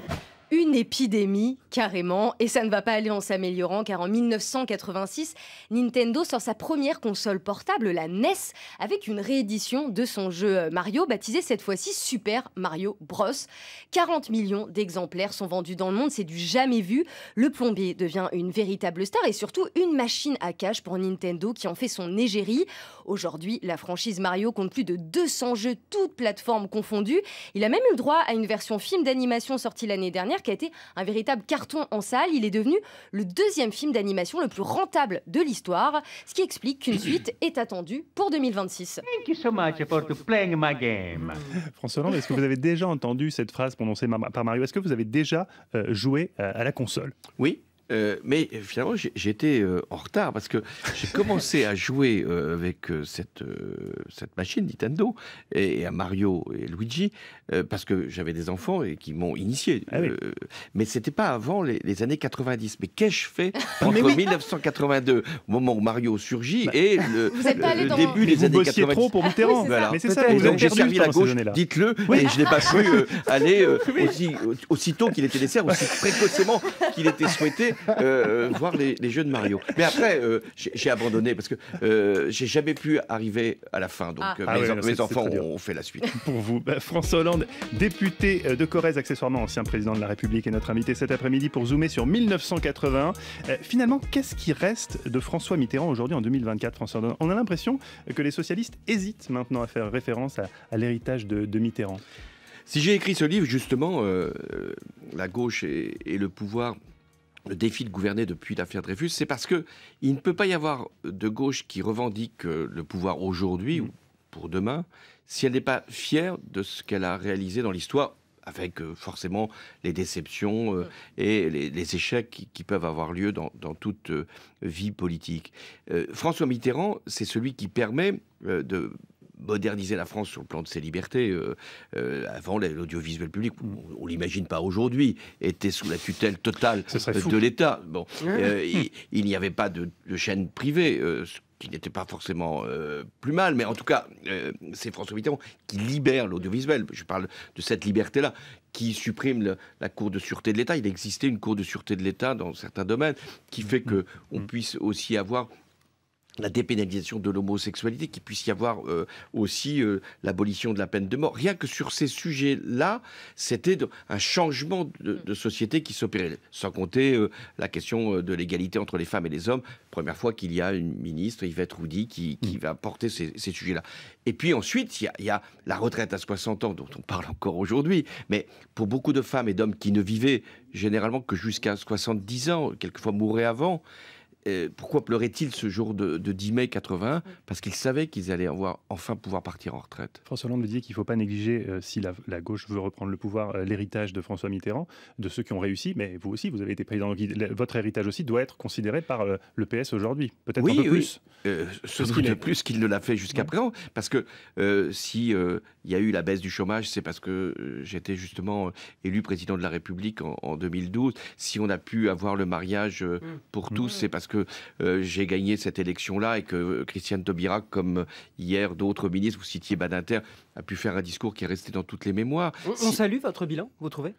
une épidémie carrément, et ça ne va pas aller en s'améliorant car en 1986, Nintendo sort sa première console portable, la NES, avec une réédition de son jeu Mario, baptisé cette fois-ci Super Mario Bros. 40 millions d'exemplaires sont vendus dans le monde, c'est du jamais vu. Le plombier devient une véritable star et surtout une machine à cash pour Nintendo qui en fait son égérie. Aujourd'hui, la franchise Mario compte plus de 200 jeux, toutes plateformes confondues. Il a même eu le droit à une version film d'animation sortie l'année dernière qui a été un véritable carton en salle. Il est devenu le deuxième film d'animation le plus rentable de l'histoire, ce qui explique qu'une suite est attendue pour 2026. François Hollande, est-ce que vous avez déjà entendu cette phrase prononcée par Mario Est-ce que vous avez déjà euh, joué euh, à la console Oui, euh, mais finalement, j'étais euh, en retard parce que j'ai commencé à jouer euh, avec cette, cette machine Nintendo et, à Mario et Luigi parce que j'avais des enfants et qui m'ont initié. Ah mais c'était pas avant les, années 90. Mais qu'ai-je fait entre 1982, au moment où Mario surgit, bah, et le, début des vous années 90 trop pour Mitterrand. Mais c'est ça, vous avez servi la gauche, dites-le, et je n'ai pas pu aller aussi, aussitôt qu'il était nécessaire, aussi précocement qu'il était souhaité. Euh, euh, voir les, jeux de Mario. Mais après, euh, j'ai abandonné parce que j'ai jamais pu arriver à la fin. Donc ah. Ah mes, enfants ont, fait la suite. Pour vous, bah, François Hollande, député de Corrèze, accessoirement ancien président de la République, est notre invité cet après-midi pour zoomer sur 1981. finalement, qu'est-ce qui reste de François Mitterrand aujourd'hui en 2024, François Hollande On a l'impression que les socialistes hésitent maintenant à faire référence à, l'héritage de, Mitterrand. Si j'ai écrit ce livre, justement, la gauche et le pouvoir le défi de gouverner depuis l'affaire Dreyfus, c'est parce que il ne peut pas y avoir de gauche qui revendique euh, le pouvoir aujourd'hui ou pour demain si elle n'est pas fière de ce qu'elle a réalisé dans l'histoire avec euh, forcément les déceptions euh, et les, échecs qui, peuvent avoir lieu dans, toute vie politique. François Mitterrand, c'est celui qui permet de moderniser la France sur le plan de ses libertés, euh, euh, avant l'audiovisuel public, mm. on, ne l'imagine pas aujourd'hui, était sous la tutelle totale de l'État. Bon, ah euh, il, n'y avait pas de, chaîne privée. Ce qui n'était pas forcément plus mal, mais en tout cas, c'est François Mitterrand qui libère l'audiovisuel. Je parle de cette liberté-là, qui supprime la Cour de sûreté de l'État. Il existait une Cour de sûreté de l'État dans certains domaines, qui fait mm. que mm. on puisse aussi avoir la dépénalisation de l'homosexualité, qu'il puisse y avoir euh, aussi euh, l'abolition de la peine de mort. Rien que sur ces sujets-là, c'était un changement de, société qui s'opérait. Sans compter euh, la question de l'égalité entre les femmes et les hommes. Première fois qu'il y a une ministre, Yvette Roudy, qui, qui mm. va porter ces, sujets-là. Et puis ensuite, il y, y, a la retraite à 60 ans, dont on parle encore aujourd'hui. Mais pour beaucoup de femmes et d'hommes qui ne vivaient généralement que jusqu'à 70 ans, quelquefois mouraient avant, euh, pourquoi pleurait-il ce jour de, 10 mai 80 mm. Parce qu'il savait qu'ils allaient enfin pouvoir partir en retraite. François Hollande disait qu'il ne faut pas négliger, euh, si la, gauche veut reprendre le pouvoir, euh, l'héritage de François Mitterrand, de ceux qui ont réussi, mais vous aussi, vous avez été président. votre héritage aussi doit être considéré par le PS aujourd'hui. Peut-être un peu oui. plus. ce qu'il est plus qu'il ne l'a fait jusqu'à présent. Parce que si il y a eu la baisse du chômage, c'est parce que j'étais justement élu président de la République en, 2012. Si on a pu avoir le mariage mm. pour tous, mm. c'est parce que que euh, j'ai gagné cette élection-là et que euh, Christiane Taubira, comme hier d'autres ministres, vous citiez Badinter, a pu faire un discours qui est resté dans toutes les mémoires. On, salue votre bilan, vous trouvez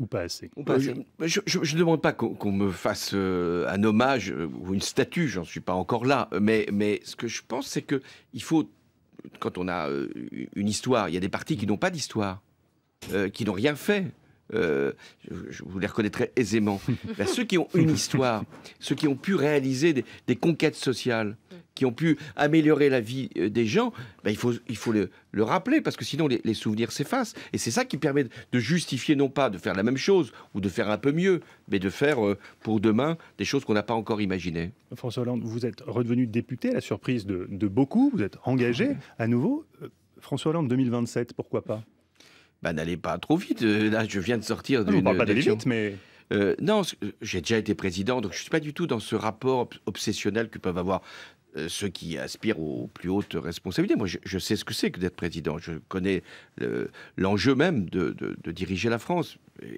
ou pas assez. Euh, je ne demande pas qu'on me fasse un hommage ou une statue, j'en suis pas encore là. Mais, mais ce que je pense, c'est que il faut, quand on a une histoire, il y a des partis qui n'ont pas d'histoire, qui n'ont rien fait. Euh, je, vous les reconnaîtrai aisément. Bah, ceux qui ont une histoire, ceux qui ont pu réaliser des, conquêtes sociales, qui ont pu améliorer la vie euh, des gens, bah, il faut, le, rappeler parce que sinon les, souvenirs s'effacent. Et c'est ça qui permet de justifier non pas de faire la même chose ou de faire un peu mieux, mais de faire euh, pour demain des choses qu'on n'a pas encore imaginées. François Hollande, vous êtes redevenu député à la surprise de, de beaucoup, vous êtes engagé ah à nouveau. François Hollande 2027, pourquoi pas ben n'allez pas trop vite. Euh, là, je viens de sortir de. pas euh, mais. Euh, non, j'ai déjà été président, donc je ne suis pas du tout dans ce rapport obsessionnel que peuvent avoir ceux qui aspirent aux plus hautes responsabilités. Moi, je, sais ce que c'est que d'être président. Je connais l'enjeu même de, de, de, diriger la France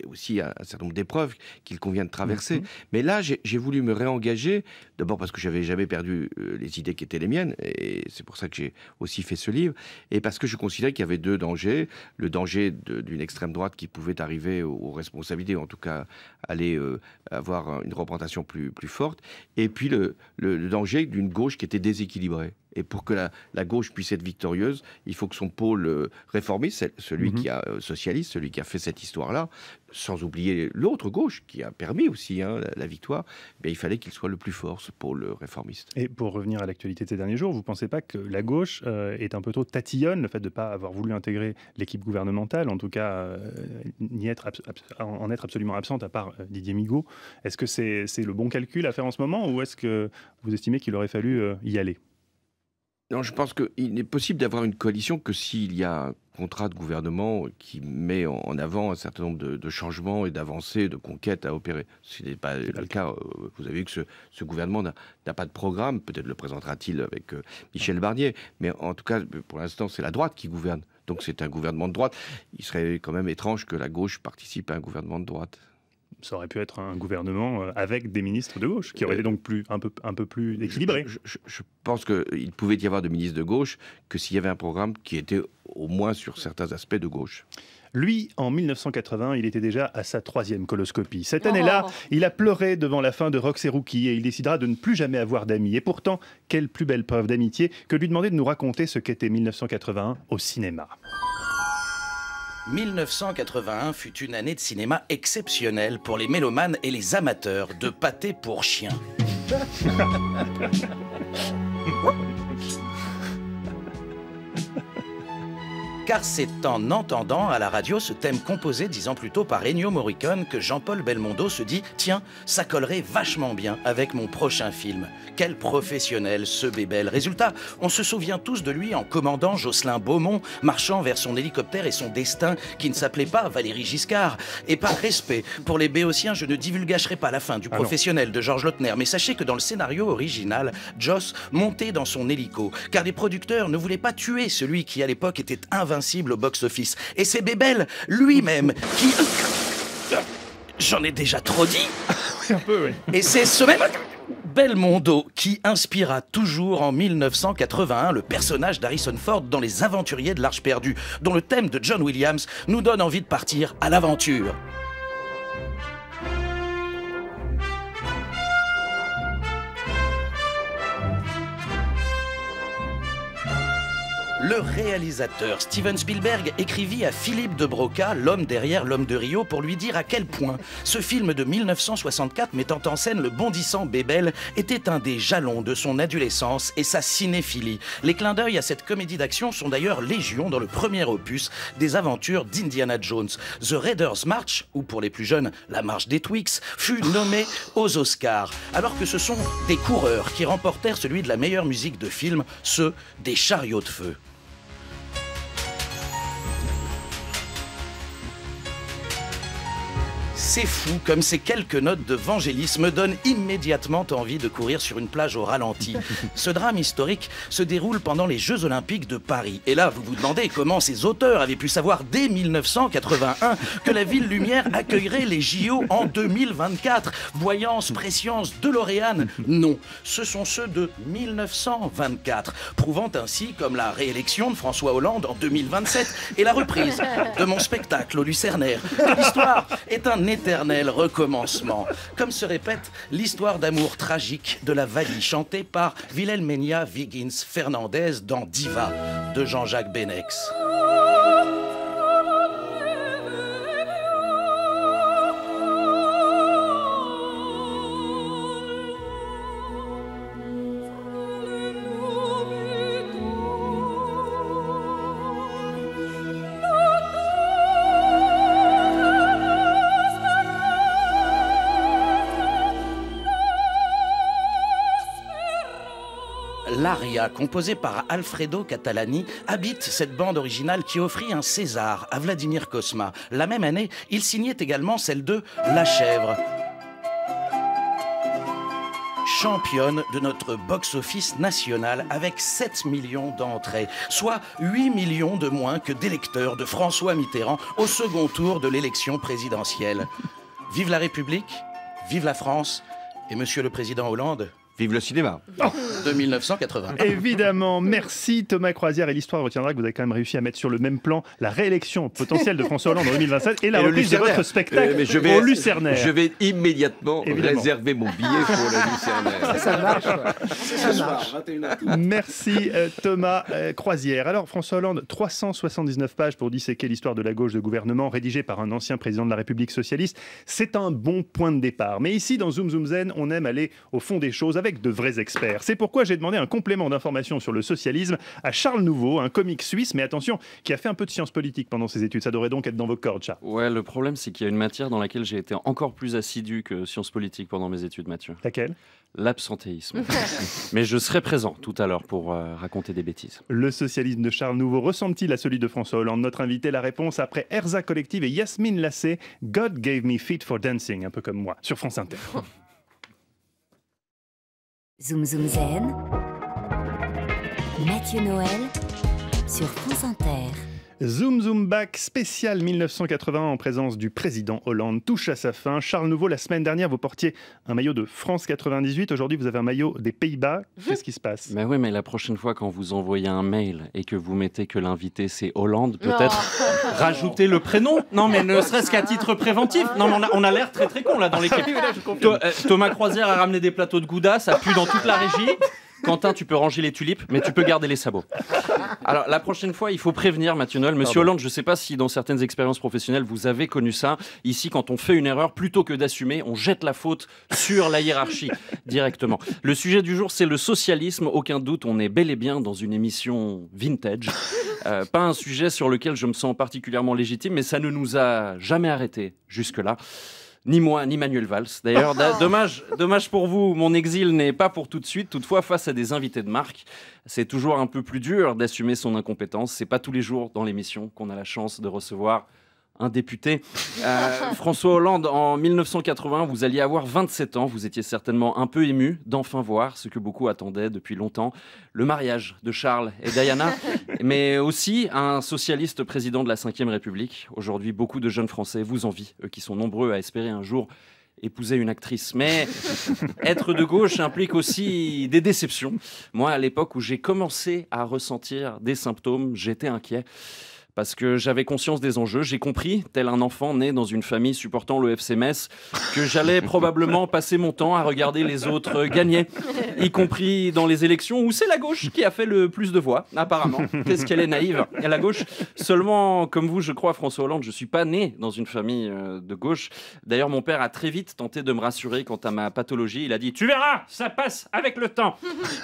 aussi un, certain nombre d'épreuves qu'il convient de traverser. Mhm. Mais là, j'ai voulu me réengager, d'abord parce que j'avais jamais perdu euh, les idées qui étaient les miennes, et c'est pour ça que j'ai aussi fait ce livre, et parce que je considérais qu'il y avait deux dangers. Le danger d'une extrême droite qui pouvait arriver aux, responsabilités, ou en tout cas aller euh, avoir une représentation plus, forte, et puis le danger d'une gauche qui était déséquilibrée. Et pour que la, gauche puisse être victorieuse, il faut que son pôle euh, réformiste, celui mhm. qui a euh, socialiste, celui qui a fait cette histoire-là, sans oublier l'autre gauche qui a permis aussi hein, la, victoire, bien, il fallait qu'il soit le plus fort, ce pôle euh, réformiste. Et pour revenir à l'actualité de ces derniers jours, vous ne pensez pas que la gauche est un peu trop tatillonne, le fait de ne pas avoir voulu intégrer l'équipe gouvernementale, en tout cas ni être en être absolument absente, à part Didier Migaud Est-ce que c'est le bon calcul à faire en ce moment ou est-ce que vous estimez qu'il aurait fallu y aller non, je pense qu'il n'est possible d'avoir une coalition que s'il y a un contrat de gouvernement qui met en avant un certain nombre de, changements et d'avancées, de conquêtes à opérer. Ce n'est pas le cas. Euh, vous avez vu que ce, gouvernement n'a pas de programme. Peut-être le présentera-t-il avec euh, Michel Barnier. Mais en tout cas, pour l'instant, c'est la droite qui gouverne. Donc c'est un gouvernement de droite. Il serait quand même étrange que la gauche participe à un gouvernement de droite ça aurait pu être un gouvernement euh, avec des ministres de gauche, qui euh, aurait été donc plus, un, peu, un peu plus équilibré. Je, pense pense qu'il pouvait y avoir de ministres de gauche que s'il y avait un programme qui était au moins sur certains aspects de gauche. Lui, en 1980, il était déjà à sa troisième coloscopie. Cette oh. année-là, il a pleuré devant la fin de Rox et Rookie et il décidera de ne plus jamais avoir d'amis. Et pourtant, quelle plus belle preuve d'amitié que lui demander de nous raconter ce qu'était 1981 au cinéma. 1981 fut une année de cinéma exceptionnelle pour les mélomanes et les amateurs de pâté pour chien. car c'est en entendant à la radio ce thème composé dix ans plus tôt par Ennio Morricone que Jean-Paul Belmondo se dit Tiens, ça collerait vachement bien avec mon prochain film. Quel professionnel ce bébel Résultat, on se souvient tous de lui en commandant Jocelyn Beaumont, marchant vers son hélicoptère et son destin qui ne s'appelait pas Valérie Giscard. Et par respect pour les béotiens, je ne divulgacherai pas la fin du ah professionnel de Georges Lautner, mais sachez que dans le scénario original, Joss montait dans son hélico, car les producteurs ne voulaient pas tuer celui qui à l'époque était invaincu au box-office. Et c'est Bébel, lui-même, qui... J'en ai déjà trop dit. Et c'est ce même... Belmondo qui inspira toujours en 1981 le personnage d'Harrison Ford dans Les Aventuriers de l'Arche perdue, dont le thème de John Williams nous donne envie de partir à l'aventure. Le réalisateur Steven Spielberg écrivit à Philippe de Broca, l'homme derrière l'homme de Rio, pour lui dire à quel point ce film de 1964 mettant en scène le bondissant Bébel était un des jalons de son adolescence et sa cinéphilie. Les clins d'œil à cette comédie d'action sont d'ailleurs légion dans le premier opus des aventures d'Indiana Jones. The Raiders March, ou pour les plus jeunes, la marche des Twix, fut nommé aux Oscars, alors que ce sont des coureurs qui remportèrent celui de la meilleure musique de film, ceux des chariots de feu. C'est fou comme ces quelques notes de Vangelis donnent immédiatement envie de courir sur une plage au ralenti. Ce drame historique se déroule pendant les Jeux Olympiques de Paris. Et là, vous vous demandez comment ces auteurs avaient pu savoir dès 1981 que la ville lumière accueillerait les JO en 2024. Voyance, prescience, DeLorean. Non, ce sont ceux de 1924, prouvant ainsi comme la réélection de François Hollande en 2027 et la reprise de mon spectacle au Lucernaire. L'histoire est un éternel recommencement. Comme se répète l'histoire d'amour tragique de la valise chantée par Wilhelmenia Wiggins Fernandez dans Diva de Jean-Jacques Benex. L'Aria, composée par Alfredo Catalani, habite cette bande originale qui offrit un César à Vladimir Cosma. La même année, il signait également celle de La Chèvre, championne de notre box-office national avec 7 millions d'entrées, soit 8 millions de moins que d'électeurs de François Mitterrand au second tour de l'élection présidentielle. Vive la République, vive la France et Monsieur le Président Hollande. Vive le cinéma. Oh. 1980. Évidemment, merci Thomas Croisière. Et l'histoire retiendra que vous avez quand même réussi à mettre sur le même plan la réélection potentielle de François Hollande en 2027 et la reprise de votre spectacle euh, mais je vais, au Je vais immédiatement réserver mon billet pour le Lucernaire. Ça marche. Ça marche. Merci euh, Thomas euh, Croisière. Alors François Hollande, 379 pages pour disséquer l'histoire de la gauche de gouvernement rédigée par un ancien président de la République socialiste. C'est un bon point de départ. Mais ici, dans Zoom Zoom Zen, on aime aller au fond des choses avec de vrais experts. C'est pourquoi j'ai demandé un complément d'information sur le socialisme à Charles Nouveau, un comique suisse, mais attention, qui a fait un peu de sciences politiques pendant ses études. Ça devrait donc être dans vos cordes, Charles. Ouais, le problème, c'est qu'il y a une matière dans laquelle j'ai été encore plus assidu que sciences politiques pendant mes études, Mathieu. Laquelle L'absentéisme. mais je serai présent tout à l'heure pour euh, raconter des bêtises. Le socialisme de Charles Nouveau ressemble-t-il à celui de François Hollande Notre invité, la réponse après Erza Collective et Yasmine Lassé, God gave me feet for dancing, un peu comme moi, sur France Inter. Zoom Zoom Zen, Mathieu Noël sur France Zoom Zoom Back spécial 1980 en présence du président Hollande touche à sa fin. Charles Nouveau, la semaine dernière, vous portiez un maillot de France 98. Aujourd'hui, vous avez un maillot des Pays-Bas. Qu'est-ce qui se passe Mais oui, mais la prochaine fois, quand vous envoyez un mail et que vous mettez que l'invité c'est Hollande, peut-être rajouter le prénom. Non, mais ne serait-ce qu'à titre préventif. Non, on a, l'air très très con là dans l'équipe. Euh, Thomas Croisière a ramené des plateaux de gouda, ça pue dans toute la régie. Quentin, tu peux ranger les tulipes, mais tu peux garder les sabots. Alors, la prochaine fois, il faut prévenir, Mathieu Noël. Monsieur Hollande, je ne sais pas si dans certaines expériences professionnelles, vous avez connu ça. Ici, quand on fait une erreur, plutôt que d'assumer, on jette la faute sur la hiérarchie directement. Le sujet du jour, c'est le socialisme. Aucun doute, on est bel et bien dans une émission vintage. Euh, pas un sujet sur lequel je me sens particulièrement légitime, mais ça ne nous a jamais arrêtés jusque-là. Ni moi, ni Manuel Valls. D'ailleurs, dommage, dommage pour vous, mon exil n'est pas pour tout de suite. Toutefois, face à des invités de marque, c'est toujours un peu plus dur d'assumer son incompétence. C'est pas tous les jours dans l'émission qu'on a la chance de recevoir un député. Euh, François Hollande, en 1980, vous alliez avoir 27 ans. Vous étiez certainement un peu ému d'enfin voir ce que beaucoup attendaient depuis longtemps, le mariage de Charles et Diana, mais aussi un socialiste président de la Ve République. Aujourd'hui, beaucoup de jeunes Français vous envient, eux qui sont nombreux à espérer un jour épouser une actrice. Mais être de gauche implique aussi des déceptions. Moi, à l'époque où j'ai commencé à ressentir des symptômes, j'étais inquiet parce que j'avais conscience des enjeux. J'ai compris, tel un enfant né dans une famille supportant le FC Metz, que j'allais probablement passer mon temps à regarder les autres euh, gagner, y compris dans les élections où c'est la gauche qui a fait le plus de voix, apparemment. Qu'est-ce qu'elle est naïve. la gauche, seulement comme vous, je crois, François Hollande, je suis pas né dans une famille euh, de gauche. D'ailleurs, mon père a très vite tenté de me rassurer quant à ma pathologie. Il a dit Tu verras, ça passe avec le temps.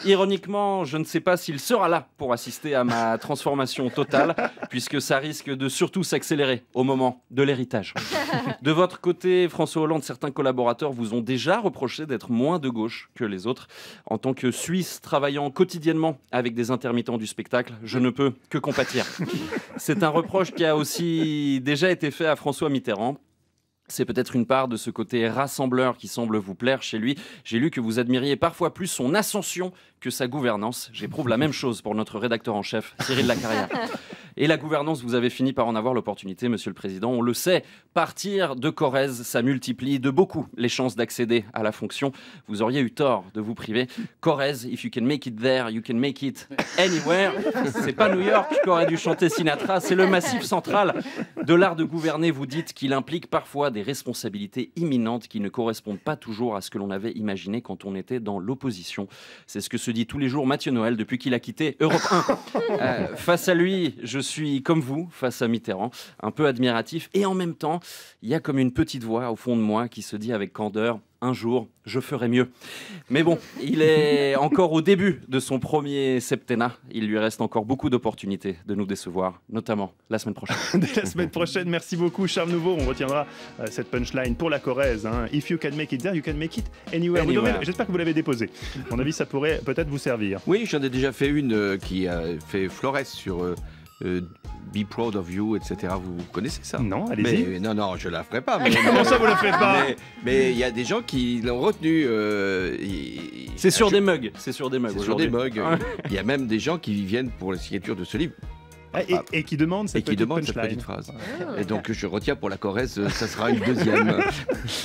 Ironiquement, je ne sais pas s'il sera là pour assister à ma transformation totale, puisque ça risque de surtout s'accélérer au moment de l'héritage. de votre côté, François Hollande, certains collaborateurs vous ont déjà reproché d'être moins de gauche que les autres. En tant que Suisse travaillant quotidiennement avec des intermittents du spectacle, je ne peux que compatir. C'est un reproche qui a aussi déjà été fait à François Mitterrand. C'est peut-être une part de ce côté rassembleur qui semble vous plaire chez lui. J'ai lu que vous admiriez parfois plus son ascension que sa gouvernance. J'éprouve la même chose pour notre rédacteur en chef, Cyril Lacarrière. Et la gouvernance, vous avez fini par en avoir l'opportunité, Monsieur le Président. On le sait, partir de Corrèze, ça multiplie de beaucoup les chances d'accéder à la fonction. Vous auriez eu tort de vous priver. Corrèze, if you can make it there, you can make it anywhere. C'est pas New York qu'aurait dû chanter Sinatra, c'est le massif central de l'art de gouverner. Vous dites qu'il implique parfois des responsabilités imminentes qui ne correspondent pas toujours à ce que l'on avait imaginé quand on était dans l'opposition. C'est ce que se dit tous les jours Mathieu Noël depuis qu'il a quitté Europe 1. Euh, face à lui, je suis comme vous face à Mitterrand, un peu admiratif. Et en même temps, il y a comme une petite voix au fond de moi qui se dit avec candeur, un jour, je ferai mieux. Mais bon, il est encore au début de son premier septennat. Il lui reste encore beaucoup d'opportunités de nous décevoir, notamment la semaine prochaine. la semaine prochaine, merci beaucoup, Charles Nouveau. On retiendra euh, cette punchline pour la Corrèze. Hein. If you can make it there, you can make it anywhere. J'espère que vous l'avez déposé. À mon avis, ça pourrait peut-être vous servir. Oui, j'en ai déjà fait une euh, qui a fait Flores sur. Euh, euh, be Proud of You, etc. Vous connaissez ça Non, allez-y. non, non, je la ferai pas. Mais, Comment ça, vous la ferez pas Mais il y a des gens qui l'ont retenu. Euh, c'est sur, sur, des mugs. C'est sur des mugs. C'est sur des mugs. Il y a même des gens qui viennent pour la signature de ce livre et, qui demande cette, et petite, qui demande phrase. Ah. et donc je retiens pour la Corrèze, euh, ça sera une deuxième.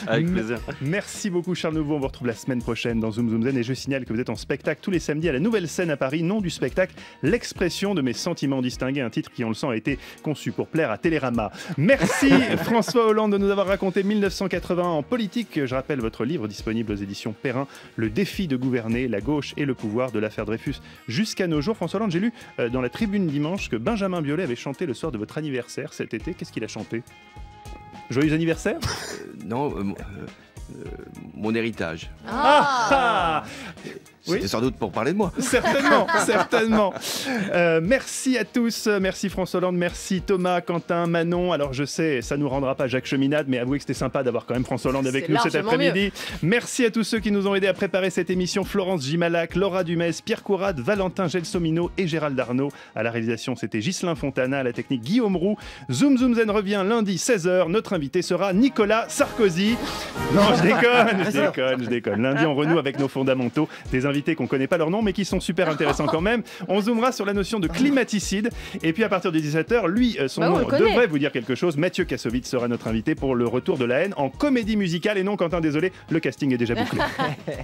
Avec plaisir. Merci beaucoup Charles Nouveau. On vous retrouve la semaine prochaine dans Zoom Zoom Zen. Et je signale que vous êtes en spectacle tous les samedis à la Nouvelle Scène à Paris. Nom du spectacle, l'expression de mes sentiments distingués. Un titre qui, on le sent, a été conçu pour plaire à Télérama. Merci François Hollande de nous avoir raconté 1980 en politique. Je rappelle votre livre disponible aux éditions Perrin, Le défi de gouverner, la gauche et le pouvoir de l'affaire Dreyfus jusqu'à nos jours. François Hollande, j'ai lu euh, dans la tribune dimanche que Benjamin Benjamin Biolay avait chanté le soir de votre anniversaire cet été. Qu'est-ce qu'il a chanté Joyeux anniversaire euh, Non. Euh, euh, euh, mon héritage. Ah, C'était sans doute pour parler de moi. Certainement, certainement. Euh, merci à tous. Merci François Hollande, merci Thomas, Quentin, Manon. Alors je sais, ça ne nous rendra pas Jacques Cheminade, mais avouez que c'était sympa d'avoir quand même François Hollande avec nous cet après-midi. Merci à tous ceux qui nous ont aidés à préparer cette émission. Florence Gimalac, Laura Dumès, Pierre Courade, Valentin Gelsomino et Gérald Arnaud À la réalisation, c'était Ghislain Fontana, à la technique Guillaume Roux. Zoom Zoom Zen revient lundi 16h. Notre invité sera Nicolas Sarkozy. Non, je déconne, je déconne, je déconne. Lundi, on renoue avec nos fondamentaux, des invités qu'on connaît pas leur nom, mais qui sont super intéressants quand même. On zoomera sur la notion de climaticide. Et puis à partir du 17h, lui, euh, son bah, nom devrait vous dire quelque chose. Mathieu Kassovitz sera notre invité pour le retour de la haine en comédie musicale. Et non, Quentin, désolé, le casting est déjà bouclé.